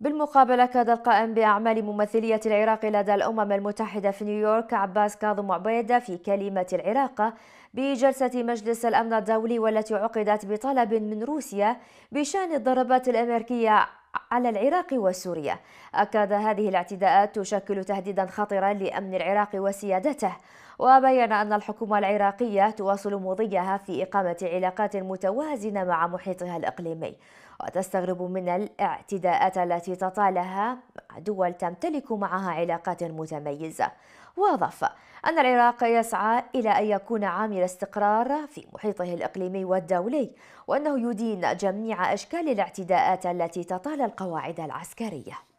بالمقابل أكد القائم بأعمال ممثلية العراق لدى الأمم المتحدة في نيويورك عباس كاظم عبيدة في كلمة العراق بجلسة مجلس الأمن الدولي والتي عقدت بطلب من روسيا بشأن الضربات الأمريكية على العراق وسوريا أكد هذه الاعتداءات تشكل تهديدا خطرا لأمن العراق وسيادته وبين أن الحكومة العراقية تواصل مضيها في إقامة علاقات متوازنة مع محيطها الإقليمي وتستغرب من الاعتداءات التي تطالها دول تمتلك معها علاقات متميزة واضاف أن العراق يسعى إلى أن يكون عامل استقرار في محيطه الإقليمي والدولي وأنه يدين جميع أشكال الاعتداءات التي تطال القواعد العسكرية